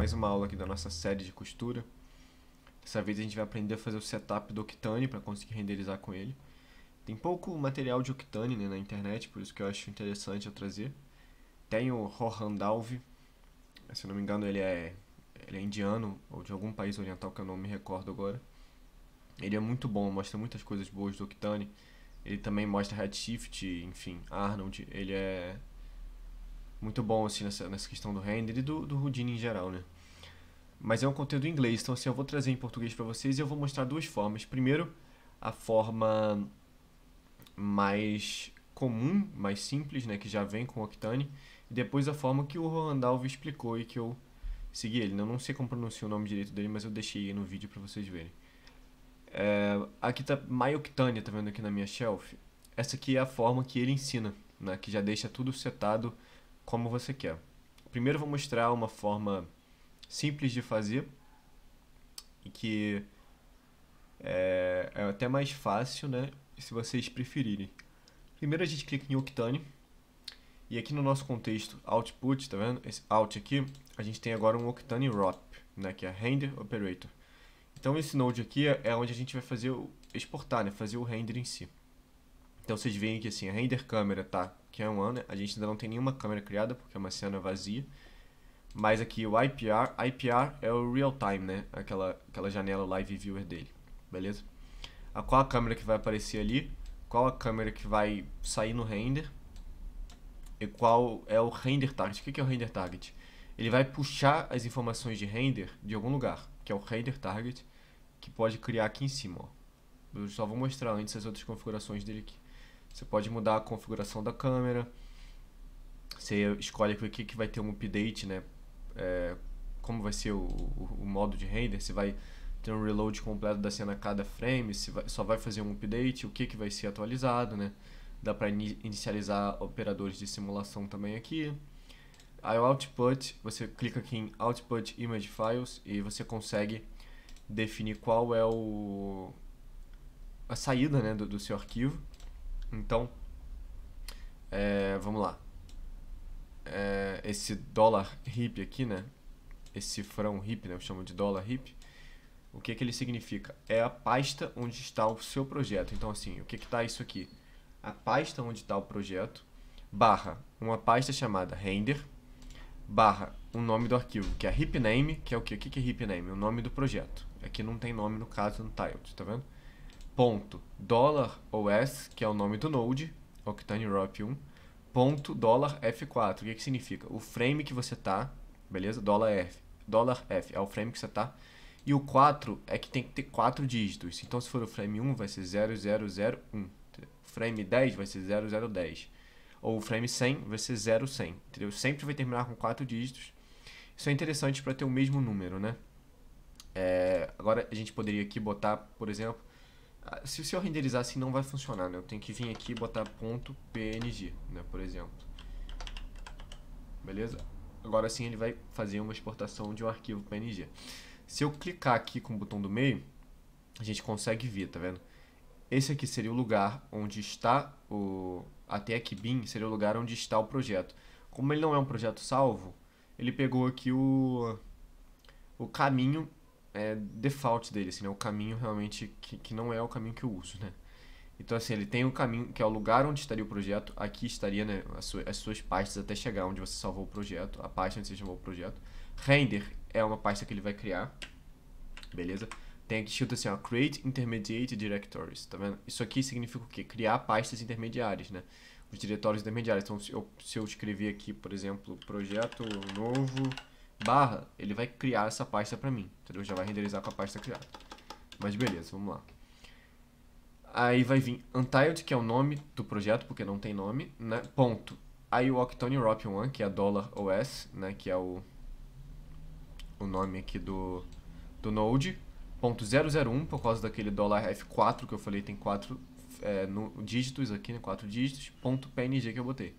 mais uma aula aqui da nossa série de costura. Dessa vez a gente vai aprender a fazer o setup do Octane para conseguir renderizar com ele. Tem pouco material de Octane né, na internet, por isso que eu acho interessante eu trazer. Tem o Rohan Dalvi, se não me engano ele é, ele é indiano ou de algum país oriental que eu não me recordo agora. Ele é muito bom, mostra muitas coisas boas do Octane. Ele também mostra Redshift, enfim, Arnold. Ele é muito bom, assim, nessa, nessa questão do render e do, do Houdini em geral, né? Mas é um conteúdo em inglês, então assim, eu vou trazer em português para vocês e eu vou mostrar duas formas. Primeiro, a forma mais comum, mais simples, né, que já vem com o Octane, e depois a forma que o Roland Alves explicou e que eu segui ele. Eu não sei como pronuncia o nome direito dele, mas eu deixei aí no vídeo para vocês verem. É, aqui tá My Octane, tá vendo aqui na minha shelf? Essa aqui é a forma que ele ensina, né, que já deixa tudo setado como você quer. Primeiro vou mostrar uma forma simples de fazer e que é, é até mais fácil, né? Se vocês preferirem. Primeiro a gente clica em Octane e aqui no nosso contexto output, tá vendo? Esse out aqui, a gente tem agora um Octane ROP, né? Que é Render Operator. Então esse node aqui é onde a gente vai fazer o, exportar, né? Fazer o render em si. Então vocês veem que assim, a render câmera tá que é um ano, né, a gente ainda não tem nenhuma câmera criada porque é uma cena vazia. Mas aqui o IPR, IPR é o real time, né? Aquela aquela janela live viewer dele. Beleza? A qual a câmera que vai aparecer ali, qual a câmera que vai sair no render e qual é o render target. O que é o render target? Ele vai puxar as informações de render de algum lugar, que é o render target, que pode criar aqui em cima. Ó. Eu só vou mostrar antes as outras configurações dele aqui. Você pode mudar a configuração da câmera. Você escolhe o que vai ter um update, né? É, como vai ser o, o, o, modo de render, se vai ter um reload completo da cena a cada frame, se vai, só vai fazer um update, o que, que vai ser atualizado, né? Dá para in inicializar operadores de simulação também aqui. Aí o output, você clica aqui em Output Image Files e você consegue definir qual é o a saída né, do, do seu arquivo. Então, é, vamos lá. É, esse dólar hip aqui, né? Esse frão hip né? Eu chamo de dólar hip O que, que ele significa? É a pasta onde está o seu projeto. Então, assim, o que está isso aqui? A pasta onde está o projeto, barra uma pasta chamada render, barra o nome do arquivo, que é hipname, que é o quê? O que é hipname? O nome do projeto. Aqui não tem nome no caso no tiled, tá vendo? ponto dólar $OS, que é o nome do node, Octane Europe 1, ponto dólar $F4. O que, que significa? O frame que você tá, beleza? Dólar $F. Dólar $F é o frame que você tá. E o 4 é que tem que ter 4 dígitos. Então, se for o frame 1, vai ser 0001. Frame 10 vai ser 0010. Ou o frame 100 vai ser 0100. Entendeu? Sempre vai terminar com 4 dígitos. Isso é interessante para ter o mesmo número, né? É, agora, a gente poderia aqui botar, por exemplo, ah, se, se eu renderizar assim não vai funcionar, né? Eu tenho que vir aqui e botar ponto .png, né, por exemplo. Beleza? Agora sim ele vai fazer uma exportação de um arquivo PNG. Se eu clicar aqui com o botão do meio, a gente consegue ver, tá vendo? Esse aqui seria o lugar onde está o... A bin seria o lugar onde está o projeto. Como ele não é um projeto salvo, ele pegou aqui o, o caminho é, default dele, assim, né? O caminho realmente que, que não é o caminho que eu uso, né? Então, assim, ele tem o um caminho que é o lugar onde estaria o projeto, aqui estaria né, as, suas, as suas pastas até chegar onde você salvou o projeto, a pasta onde você salvou o projeto. Render é uma pasta que ele vai criar, beleza? Tem aqui escrito assim, ó, Create Intermediate Directories, tá vendo? Isso aqui significa o quê? Criar pastas intermediárias, né? Os diretórios intermediários. Então, se eu, se eu escrever aqui, por exemplo, projeto novo barra, ele vai criar essa pasta para mim, entendeu? Já vai renderizar com a pasta criada. Mas beleza, vamos lá. Aí vai vir Untitled, que é o nome do projeto, porque não tem nome, né? Ponto. Aí o Octane One, que é $OS, né? Que é o, o nome aqui do, do Node. Ponto 001, por causa daquele F4 que eu falei, tem 4 é, no, dígitos aqui, né? 4 dígitos. Ponto PNG que eu botei.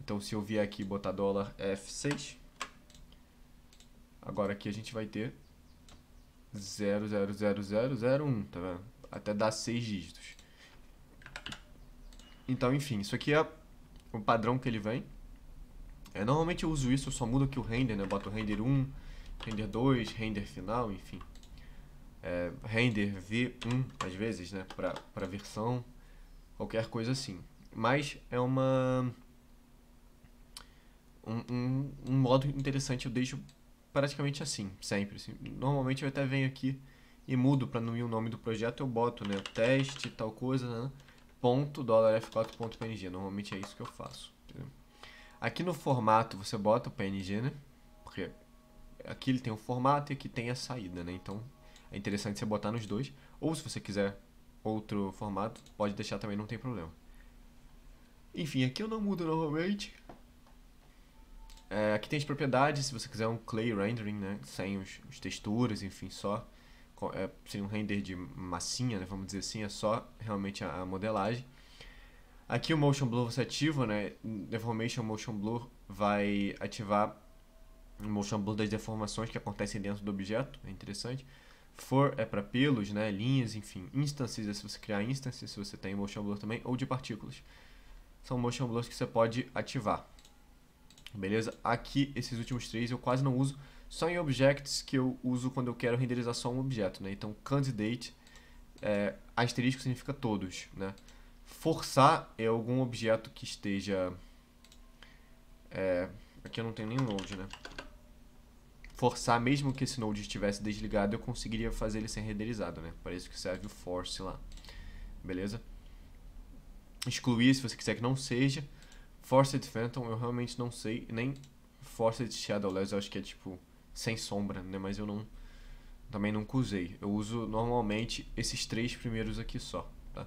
Então se eu vier aqui botar F6, Agora aqui a gente vai ter 00001, tá vendo? Até dar 6 dígitos. Então, enfim, isso aqui é o padrão que ele vem. É, normalmente eu uso isso, eu só mudo aqui o render, né? Eu boto render 1, render 2, render final, enfim. É, render V1, às vezes, né? Pra, pra versão, qualquer coisa assim. Mas é uma... Um, um, um modo interessante, eu deixo praticamente assim, sempre. Assim. Normalmente eu até venho aqui e mudo para não ir o nome do projeto, eu boto, né, teste, tal coisa, né, ponto, dólar F4 ponto PNG. Normalmente é isso que eu faço. Entendeu? Aqui no formato você bota o PNG, né, porque aqui ele tem o formato e aqui tem a saída, né, então é interessante você botar nos dois. Ou se você quiser outro formato, pode deixar também, não tem problema. Enfim, aqui eu não mudo normalmente, é, aqui tem as propriedades, se você quiser um clay rendering, né? Sem os, os texturas, enfim, só. É, seria um render de massinha, né? Vamos dizer assim, é só realmente a, a modelagem. Aqui o Motion Blur você ativa, né? Deformation Motion Blur vai ativar o Motion Blur das deformações que acontecem dentro do objeto, é interessante. For é para pelos, né? Linhas, enfim. Instances é se você criar instances, se você tem Motion Blur também, ou de partículas. São Motion Blurs que você pode ativar. Beleza? Aqui, esses últimos três eu quase não uso, só em objects que eu uso quando eu quero renderizar só um objeto, né? Então, candidate, é, asterisco significa todos, né? Forçar é algum objeto que esteja... É, aqui eu não tenho nenhum node, né? Forçar, mesmo que esse node estivesse desligado, eu conseguiria fazer ele sem renderizado, né? Para isso que serve o force lá, beleza? Excluir se você quiser que não seja Forced Phantom eu realmente não sei, nem Forced Shadowless eu acho que é tipo sem sombra, né? Mas eu não também nunca usei. Eu uso normalmente esses três primeiros aqui só, tá?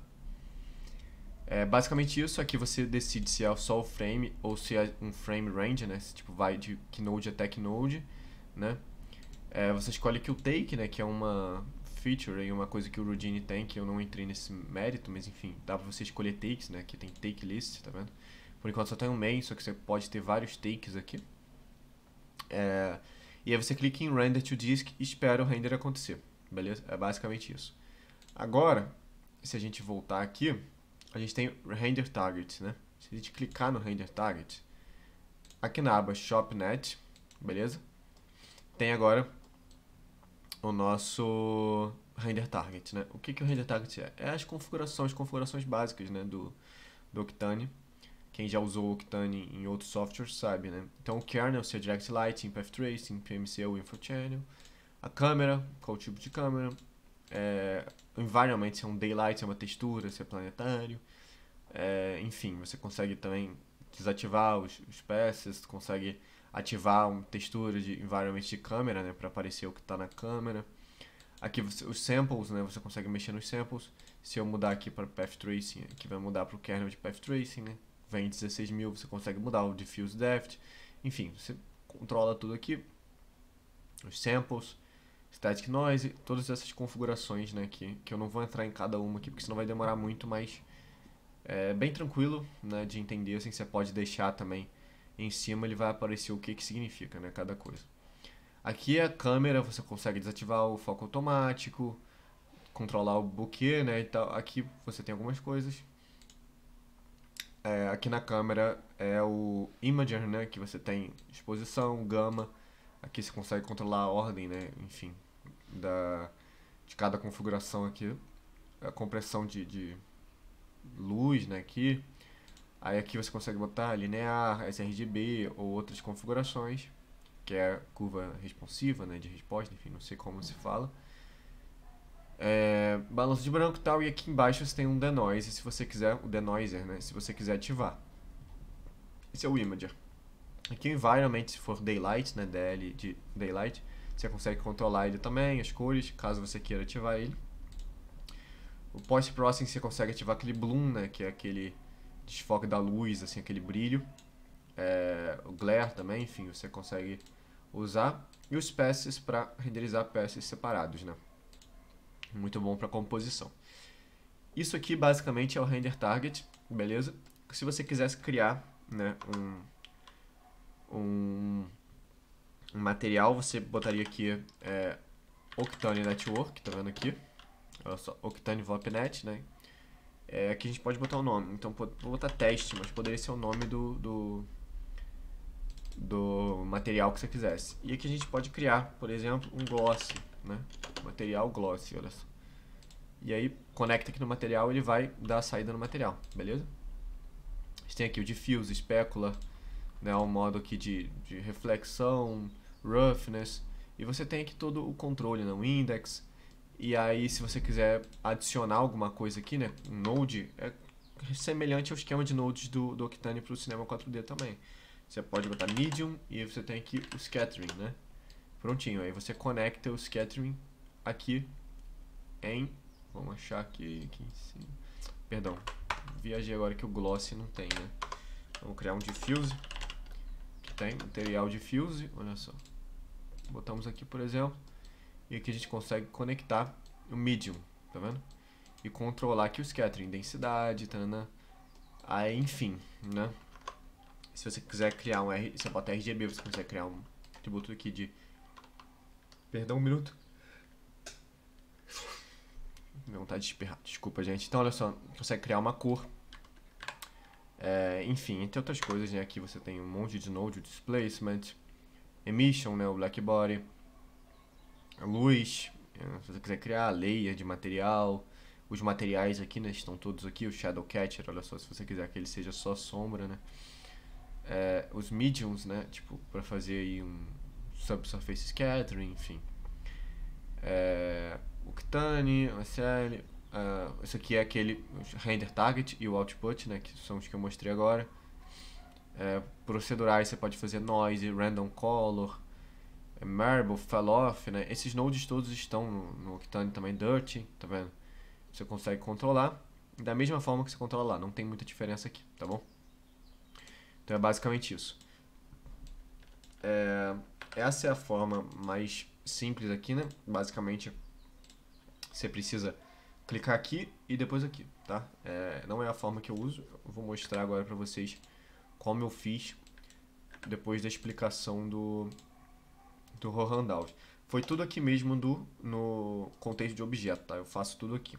É basicamente isso, aqui você decide se é só o frame ou se é um frame range, né? Se tipo vai de keynote até keynote né? É, você escolhe aqui o take, né, que é uma feature e uma coisa que o Rudine tem, que eu não entrei nesse mérito, mas enfim, dá pra você escolher takes, né, que tem take list, tá vendo? Por enquanto só tem um main, só que você pode ter vários takes aqui. É, e aí você clica em Render to Disk e espera o render acontecer. Beleza? É basicamente isso. Agora, se a gente voltar aqui, a gente tem Render Targets, né? Se a gente clicar no Render Target, aqui na aba ShopNet, beleza? Tem agora o nosso Render Target, né? O que, que o Render Target é? É as configurações, configurações básicas, né? Do, do Octane quem já usou o Octane em outros softwares sabe, né? Então o kernel, se é Direct Lighting, Path Tracing, PMC ou channel. A câmera, qual tipo de câmera. É, environment, se é um daylight, se é uma textura, se é planetário. É, enfim, você consegue também desativar os, os passes, consegue ativar uma textura de environment de câmera, né, para aparecer o que está na câmera. Aqui você, os samples, né, você consegue mexer nos samples. Se eu mudar aqui para path tracing, aqui vai mudar para o kernel de path tracing, né? vem 16 mil, você consegue mudar o diffuse depth, enfim, você controla tudo aqui, os samples, static noise, todas essas configurações, né, que, que eu não vou entrar em cada uma aqui, porque senão vai demorar muito, mas é bem tranquilo, né, de entender, assim, você pode deixar também em cima, ele vai aparecer o que que significa, né, cada coisa. Aqui é a câmera, você consegue desativar o foco automático, controlar o bokeh, né, e tal. Aqui você tem algumas coisas, é, aqui na câmera é o imager, né, que você tem exposição, gama. Aqui você consegue controlar a ordem, né, enfim, da, de cada configuração aqui. A compressão de, de luz, né, aqui. Aí aqui você consegue botar linear, sRGB ou outras configurações, que é curva responsiva, né, de resposta, enfim, não sei como se fala é, balanço de branco e tal, e aqui embaixo você tem um denoiser, se você quiser, o denoiser, né, se você quiser ativar. Esse é o imager. Aqui o environment, se for daylight, né, DL de daylight, você consegue controlar ele também, as cores, caso você queira ativar ele. O post-processing você consegue ativar aquele bloom, né, que é aquele desfoque da luz, assim, aquele brilho. É, o glare também, enfim, você consegue usar. E os passes para renderizar peças separados, né muito bom para composição. Isso aqui basicamente é o render target, beleza? Se você quisesse criar né, um, um, material, você botaria aqui é, Octane Network, tá vendo aqui? Olha só, Octane VopNet, né? É, aqui a gente pode botar o um nome, então vou botar teste, mas poderia ser o nome do, do, do material que você quisesse. E aqui a gente pode criar, por exemplo, um gloss né? Material gloss, olha só. E aí conecta aqui no material, ele vai dar a saída no material, beleza? A gente tem aqui o diffuse, espécula, né, o modo aqui de, de reflexão, roughness, e você tem aqui todo o controle, né, o index, e aí se você quiser adicionar alguma coisa aqui, né, um node, é semelhante ao esquema de nodes do, do Octane para o Cinema 4D também. Você pode botar medium e você tem aqui o scattering, né, Prontinho, aí você conecta o scattering aqui em... Vamos achar aqui, aqui em cima. Perdão, viajei agora que o gloss não tem, né? Vamos criar um diffuse. Que tem material diffuse, olha só. Botamos aqui, por exemplo. E aqui a gente consegue conectar o medium, tá vendo? E controlar aqui o scattering, densidade, tanana. Aí, enfim, né? Se você quiser criar um... R, você bota RGB, você consegue criar um atributo aqui de Perdão, um minuto. Minha vontade de espirrar, desculpa, gente. Então, olha só, consegue criar uma cor. É, enfim, entre outras coisas, né? Aqui você tem um monte de node displacement, emission, né? O black body, luz, é, se você quiser criar layer de material. Os materiais aqui, né? Estão todos aqui. O shadow catcher, olha só, se você quiser que ele seja só sombra, né? É, os mediums, né? Tipo, para fazer aí um, Subsurface surface scattering, enfim. É, o Kitani, o SL, uh, é, isso aqui é aquele render target e o output, né, que são os que eu mostrei agora. É, procedurais você pode fazer noise, random color, é, marble, falloff, né? Esses nodes todos estão no, no Octane também, dirty, tá vendo? Você consegue controlar da mesma forma que você controla lá, não tem muita diferença aqui, tá bom? Então é basicamente isso. É, essa é a forma mais simples aqui, né? Basicamente, você precisa clicar aqui e depois aqui, tá? É, não é a forma que eu uso, eu vou mostrar agora para vocês como eu fiz depois da explicação do, do Rohan Dawes. Foi tudo aqui mesmo do, no contexto de objeto, tá? Eu faço tudo aqui.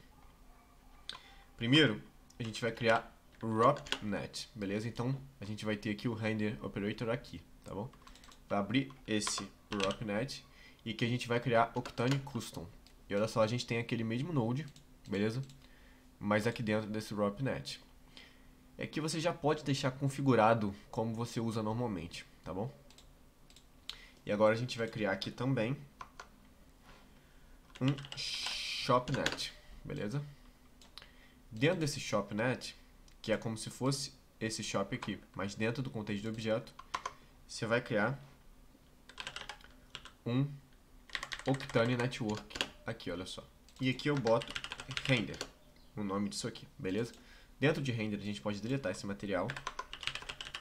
Primeiro, a gente vai criar RopNet, beleza? Então, a gente vai ter aqui o render operator aqui, tá bom? para abrir esse Rocknet e que a gente vai criar Octane Custom. E olha só, a gente tem aquele mesmo node, beleza? Mas aqui dentro desse Rocknet. É que você já pode deixar configurado como você usa normalmente, tá bom? E agora a gente vai criar aqui também um Shopnet, beleza? Dentro desse Shopnet, que é como se fosse esse shop aqui, mas dentro do contexto do objeto, você vai criar um Octane Network. Aqui, olha só. E aqui eu boto render, o nome disso aqui, beleza? Dentro de render a gente pode deletar esse material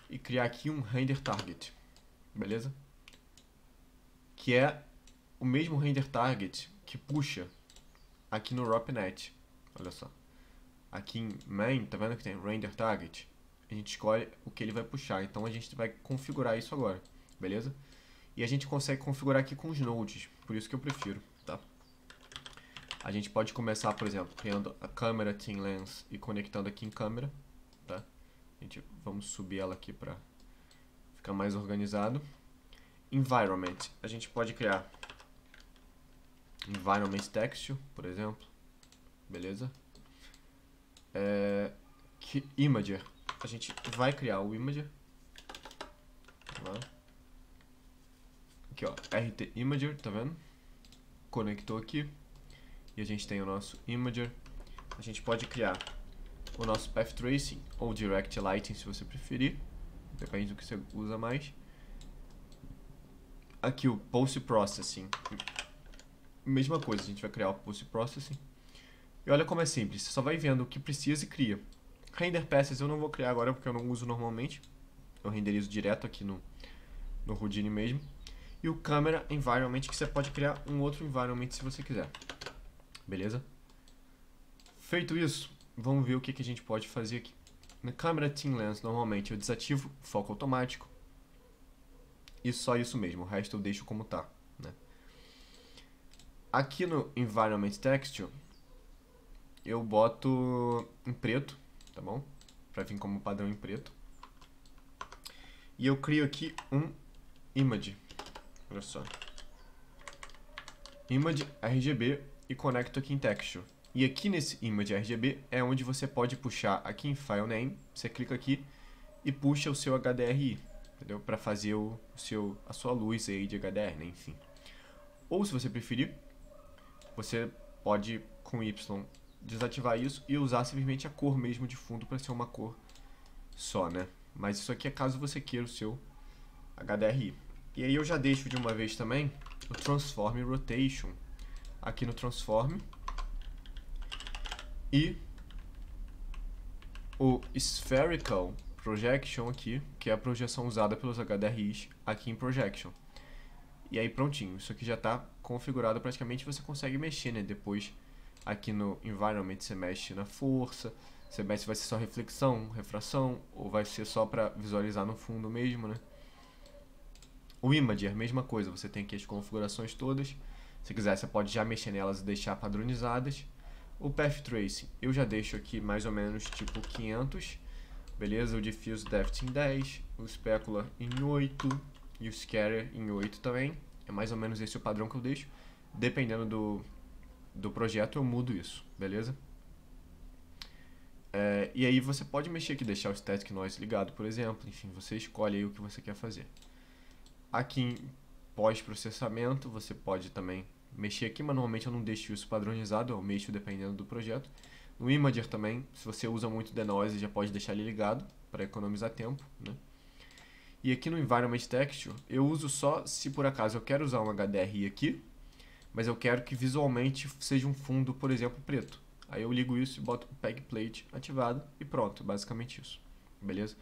e criar aqui um render target, beleza? Que é o mesmo render target que puxa aqui no RopNet, olha só. Aqui em main, tá vendo que tem render target? A gente escolhe o que ele vai puxar, então a gente vai configurar isso agora, beleza? E a gente consegue configurar aqui com os nodes, por isso que eu prefiro, tá? A gente pode começar, por exemplo, criando a câmera Team Lens e conectando aqui em câmera, tá? A gente, vamos subir ela aqui para ficar mais organizado. Environment, a gente pode criar Environment Texture, por exemplo, beleza? É, que Imager, a gente vai criar o Imager, lá. Tá? Aqui, ó, RT Imager, tá vendo? Conectou aqui. E a gente tem o nosso Imager. A gente pode criar o nosso Path Tracing ou Direct Lighting, se você preferir. Depende do que você usa mais. Aqui o Post Processing. Mesma coisa, a gente vai criar o Post Processing. E olha como é simples, você só vai vendo o que precisa e cria. Render Passes eu não vou criar agora porque eu não uso normalmente. Eu renderizo direto aqui no, no Houdini mesmo e o Camera Environment, que você pode criar um outro environment se você quiser. Beleza? Feito isso, vamos ver o que, que a gente pode fazer aqui. Na câmera Team Lens, normalmente eu desativo foco automático. E só isso mesmo, o resto eu deixo como tá. Né? Aqui no Environment Texture, eu boto em preto, tá bom? Pra vir como padrão em preto. E eu crio aqui um image. Olha só. Image RGB e conecto aqui em Texture. E aqui nesse Image RGB é onde você pode puxar aqui em File Name, você clica aqui e puxa o seu HDRI, entendeu? Para fazer o seu, a sua luz aí de HDR, né? enfim. Ou se você preferir, você pode com Y desativar isso e usar simplesmente a cor mesmo de fundo para ser uma cor só, né? Mas isso aqui é caso você queira o seu HDRI. E aí eu já deixo de uma vez também o Transform Rotation aqui no Transform e o Spherical Projection aqui, que é a projeção usada pelos HDRIs aqui em Projection. E aí prontinho, isso aqui já está configurado praticamente, você consegue mexer né, depois aqui no Environment, você mexe na força, você mexe se vai ser só reflexão, refração, ou vai ser só para visualizar no fundo mesmo, né? O Imager, é mesma coisa, você tem aqui as configurações todas. Se quiser, você pode já mexer nelas e deixar padronizadas. O Path Tracing, eu já deixo aqui mais ou menos tipo 500. Beleza? O Diffuse Depth em 10, o Specular em 8 e o Scatter em 8 também. É mais ou menos esse o padrão que eu deixo. Dependendo do, do projeto, eu mudo isso, beleza? É, e aí você pode mexer aqui, deixar o Static Noise ligado, por exemplo. Enfim, você escolhe aí o que você quer fazer. Aqui em pós-processamento, você pode também mexer aqui, mas normalmente eu não deixo isso padronizado, eu mexo dependendo do projeto. No Imager também, se você usa muito Denoise, já pode deixar ele ligado para economizar tempo, né? E aqui no Environment Texture, eu uso só se por acaso eu quero usar um HDRI aqui, mas eu quero que visualmente seja um fundo, por exemplo, preto. Aí eu ligo isso e boto o Peg Plate ativado e pronto, basicamente isso. Beleza?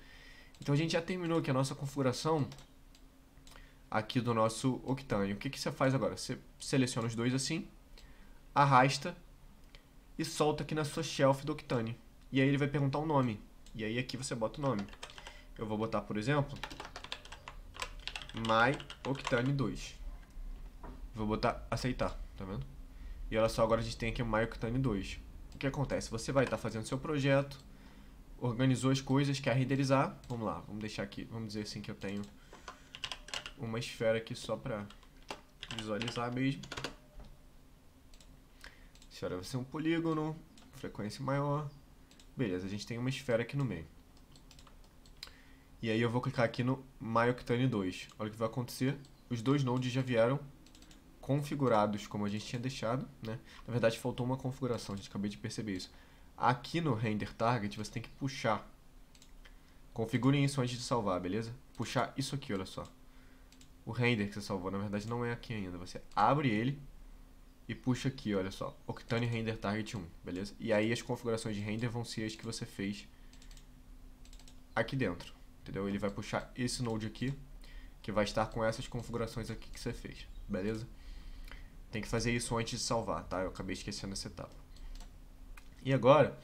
Então a gente já terminou aqui a nossa configuração aqui do nosso octânio. O que, que você faz agora? Você seleciona os dois assim, arrasta e solta aqui na sua shelf do octânio. E aí ele vai perguntar o um nome. E aí aqui você bota o nome. Eu vou botar, por exemplo, my octane 2. Vou botar aceitar, tá vendo? E olha só, agora a gente tem aqui o my octane 2. O que acontece? Você vai estar tá fazendo seu projeto, organizou as coisas, quer renderizar. Vamos lá, vamos deixar aqui, vamos dizer assim que eu tenho uma esfera aqui só para visualizar mesmo. esfera vai ser é um polígono, frequência maior. Beleza, a gente tem uma esfera aqui no meio. E aí eu vou clicar aqui no MyOctane 2. Olha o que vai acontecer. Os dois nodes já vieram configurados como a gente tinha deixado, né? Na verdade, faltou uma configuração, a gente acabei de perceber isso. Aqui no Render Target, você tem que puxar. Configurem isso antes de salvar, beleza? Puxar isso aqui, olha só o render que você salvou. Na verdade, não é aqui ainda. Você abre ele e puxa aqui, olha só, Octane Render Target 1, beleza? E aí as configurações de render vão ser as que você fez aqui dentro, entendeu? Ele vai puxar esse node aqui, que vai estar com essas configurações aqui que você fez, beleza? Tem que fazer isso antes de salvar, tá? Eu acabei esquecendo essa etapa. E agora,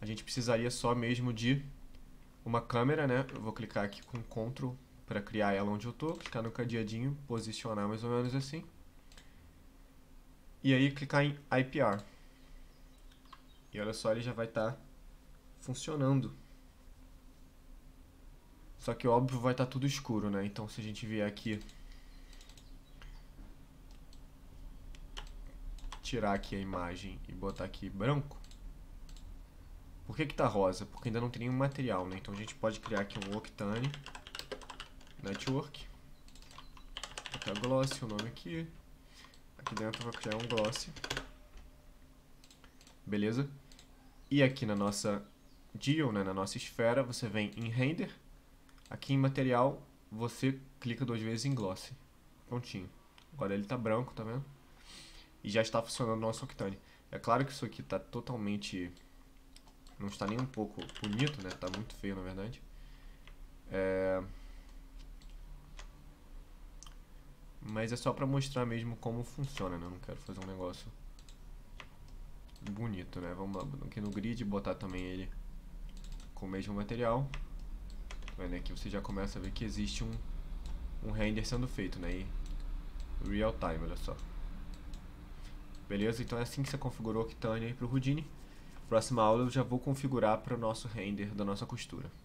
a gente precisaria só mesmo de uma câmera, né? Eu vou clicar aqui com Ctrl para criar ela onde eu tô, clicar no cadeadinho, posicionar mais ou menos assim. E aí clicar em IPR. E olha só, ele já vai estar tá funcionando. Só que óbvio vai estar tá tudo escuro, né? Então se a gente vier aqui tirar aqui a imagem e botar aqui branco. Por que que tá rosa? Porque ainda não tem nenhum material, né? Então a gente pode criar aqui um octane network. Aqui criar é gloss, o nome aqui. Aqui dentro eu vou criar um gloss. Beleza? E aqui na nossa deal, né, na nossa esfera, você vem em render. Aqui em material, você clica duas vezes em gloss. Prontinho. Agora ele está branco, tá vendo? E já está funcionando o nosso Octane. É claro que isso aqui está totalmente... Não está nem um pouco bonito, né? Tá muito feio, na verdade. É... Mas é só pra mostrar mesmo como funciona, né? Eu não quero fazer um negócio bonito, né? Vamos lá, aqui no grid, botar também ele com o mesmo material. Tá vendo aqui? Você já começa a ver que existe um, um render sendo feito, né? E real time, olha só. Beleza? Então é assim que você configurou o Kitane aí pro Houdini. Próxima aula eu já vou configurar para o nosso render da nossa costura.